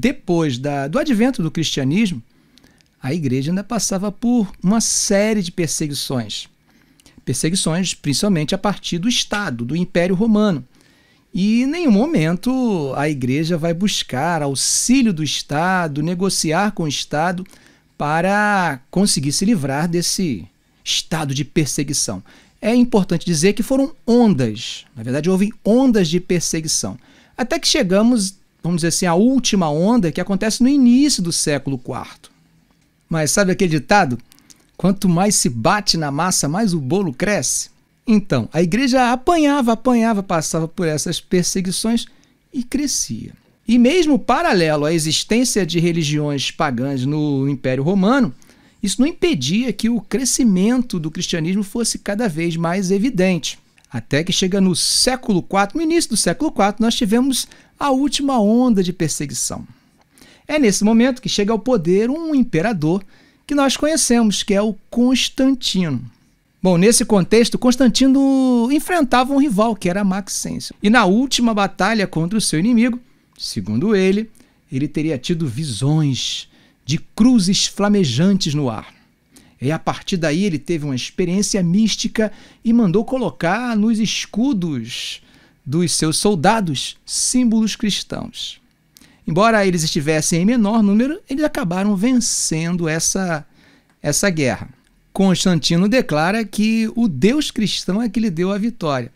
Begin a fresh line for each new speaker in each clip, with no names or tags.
Depois da, do advento do cristianismo, a igreja ainda passava por uma série de perseguições. Perseguições principalmente a partir do Estado, do Império Romano. E em nenhum momento a igreja vai buscar auxílio do Estado, negociar com o Estado para conseguir se livrar desse estado de perseguição. É importante dizer que foram ondas, na verdade, houve ondas de perseguição, até que chegamos vamos dizer assim, a última onda que acontece no início do século IV. Mas sabe aquele ditado? Quanto mais se bate na massa, mais o bolo cresce. Então, a igreja apanhava, apanhava, passava por essas perseguições e crescia. E mesmo paralelo à existência de religiões pagãs no Império Romano, isso não impedia que o crescimento do cristianismo fosse cada vez mais evidente. Até que chega no século IV, no início do século IV, nós tivemos a última onda de perseguição. É nesse momento que chega ao poder um imperador que nós conhecemos, que é o Constantino. Bom, nesse contexto, Constantino enfrentava um rival, que era Maxêncio. E na última batalha contra o seu inimigo, segundo ele, ele teria tido visões de cruzes flamejantes no ar. E a partir daí ele teve uma experiência mística e mandou colocar nos escudos dos seus soldados símbolos cristãos. Embora eles estivessem em menor número, eles acabaram vencendo essa, essa guerra. Constantino declara que o Deus cristão é que lhe deu a vitória.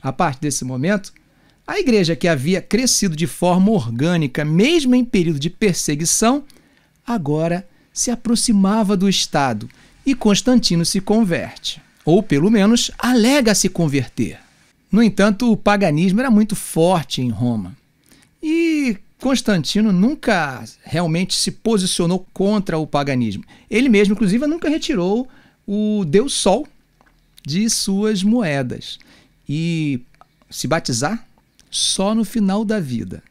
A partir desse momento, a igreja que havia crescido de forma orgânica, mesmo em período de perseguição, agora se aproximava do Estado e Constantino se converte, ou pelo menos alega se converter. No entanto, o paganismo era muito forte em Roma. E Constantino nunca realmente se posicionou contra o paganismo. Ele mesmo, inclusive, nunca retirou o Deus Sol de suas moedas. E se batizar só no final da vida.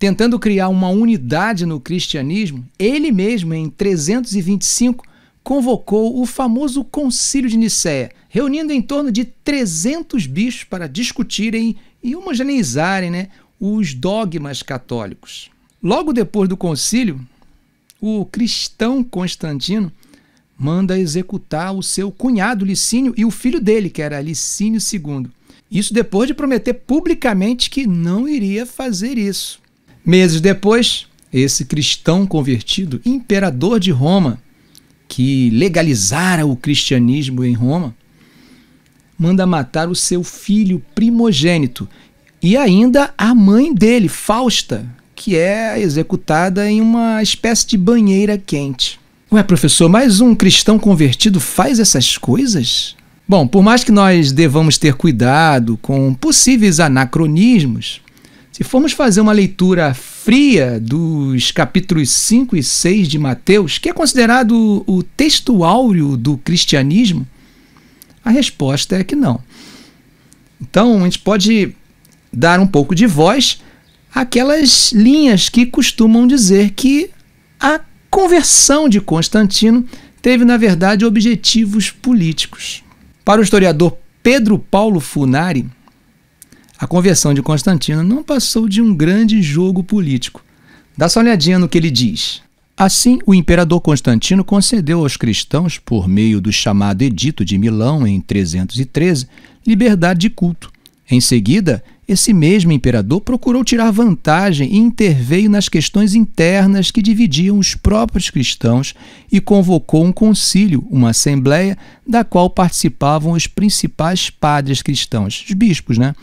Tentando criar uma unidade no cristianismo, ele mesmo, em 325, convocou o famoso Concílio de Nicéia, reunindo em torno de 300 bichos para discutirem e homogeneizarem né, os dogmas católicos. Logo depois do concílio, o cristão Constantino manda executar o seu cunhado Licínio e o filho dele, que era Licínio II. Isso depois de prometer publicamente que não iria fazer isso. Meses depois, esse cristão convertido, imperador de Roma, que legalizara o cristianismo em Roma, manda matar o seu filho primogênito e ainda a mãe dele, Fausta, que é executada em uma espécie de banheira quente. Ué, professor, mas um cristão convertido faz essas coisas? Bom, por mais que nós devamos ter cuidado com possíveis anacronismos, se formos fazer uma leitura fria dos capítulos 5 e 6 de Mateus, que é considerado o texto áureo do cristianismo, a resposta é que não. Então, a gente pode dar um pouco de voz àquelas linhas que costumam dizer que a conversão de Constantino teve, na verdade, objetivos políticos. Para o historiador Pedro Paulo Funari, a conversão de Constantino não passou de um grande jogo político. Dá só uma olhadinha no que ele diz. Assim, o imperador Constantino concedeu aos cristãos, por meio do chamado Edito de Milão em 313, liberdade de culto. Em seguida, esse mesmo imperador procurou tirar vantagem e interveio nas questões internas que dividiam os próprios cristãos e convocou um concílio, uma assembleia, da qual participavam os principais padres cristãos, os bispos, né?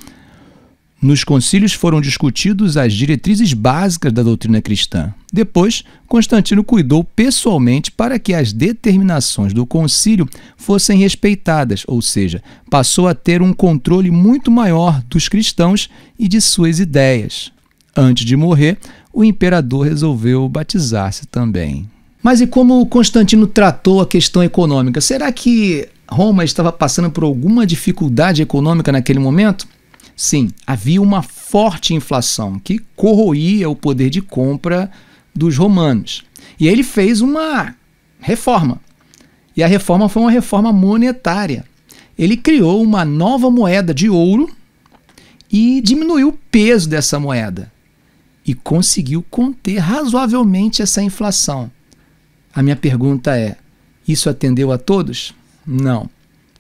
Nos concílios foram discutidos as diretrizes básicas da doutrina cristã. Depois, Constantino cuidou pessoalmente para que as determinações do concílio fossem respeitadas, ou seja, passou a ter um controle muito maior dos cristãos e de suas ideias. Antes de morrer, o imperador resolveu batizar-se também. Mas e como Constantino tratou a questão econômica? Será que Roma estava passando por alguma dificuldade econômica naquele momento? Sim, havia uma forte inflação que corroía o poder de compra dos romanos. E ele fez uma reforma. E a reforma foi uma reforma monetária. Ele criou uma nova moeda de ouro e diminuiu o peso dessa moeda e conseguiu conter razoavelmente essa inflação. A minha pergunta é: isso atendeu a todos? Não.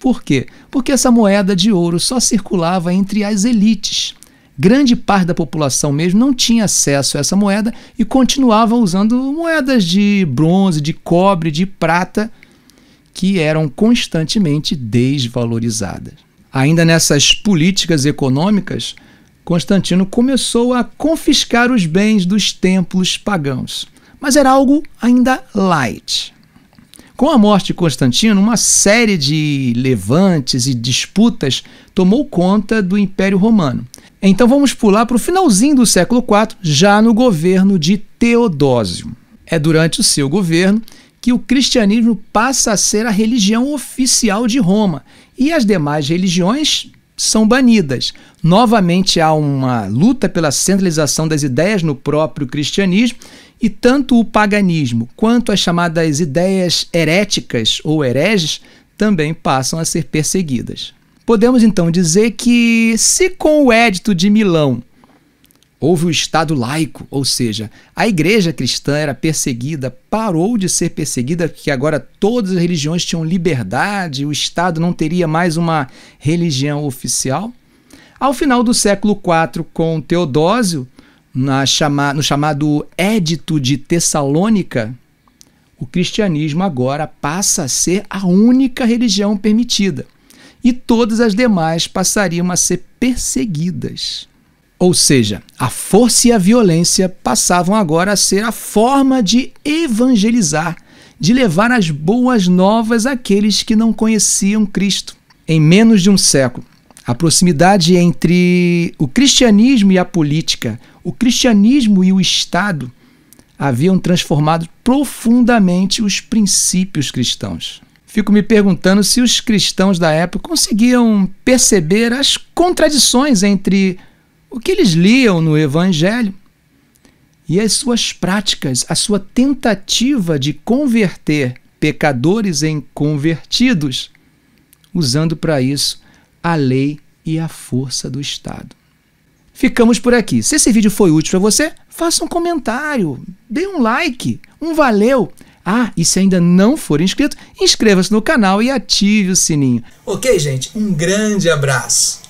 Por quê? Porque essa moeda de ouro só circulava entre as elites. Grande parte da população mesmo não tinha acesso a essa moeda e continuava usando moedas de bronze, de cobre, de prata, que eram constantemente desvalorizadas. Ainda nessas políticas econômicas, Constantino começou a confiscar os bens dos templos pagãos, mas era algo ainda light. Com a morte de Constantino, uma série de levantes e disputas tomou conta do Império Romano. Então vamos pular para o finalzinho do século IV, já no governo de Teodósio. É durante o seu governo que o cristianismo passa a ser a religião oficial de Roma e as demais religiões são banidas. Novamente há uma luta pela centralização das ideias no próprio cristianismo e tanto o paganismo quanto as chamadas ideias heréticas ou hereges também passam a ser perseguidas. Podemos então dizer que, se com o Édito de Milão houve o Estado laico, ou seja, a igreja cristã era perseguida, parou de ser perseguida, porque agora todas as religiões tinham liberdade, o Estado não teria mais uma religião oficial. Ao final do século IV, com Teodósio, na chama, no chamado Édito de Tessalônica, o cristianismo agora passa a ser a única religião permitida e todas as demais passariam a ser perseguidas. Ou seja, a força e a violência passavam agora a ser a forma de evangelizar, de levar as boas novas àqueles que não conheciam Cristo. Em menos de um século, a proximidade entre o cristianismo e a política, o cristianismo e o Estado haviam transformado profundamente os princípios cristãos. Fico me perguntando se os cristãos da época conseguiam perceber as contradições entre o que eles liam no Evangelho e as suas práticas, a sua tentativa de converter pecadores em convertidos, usando para isso a lei e a força do Estado. Ficamos por aqui. Se esse vídeo foi útil para você, faça um comentário, dê um like, um valeu. Ah, e se ainda não for inscrito, inscreva-se no canal e ative o sininho. Ok, gente? Um grande abraço!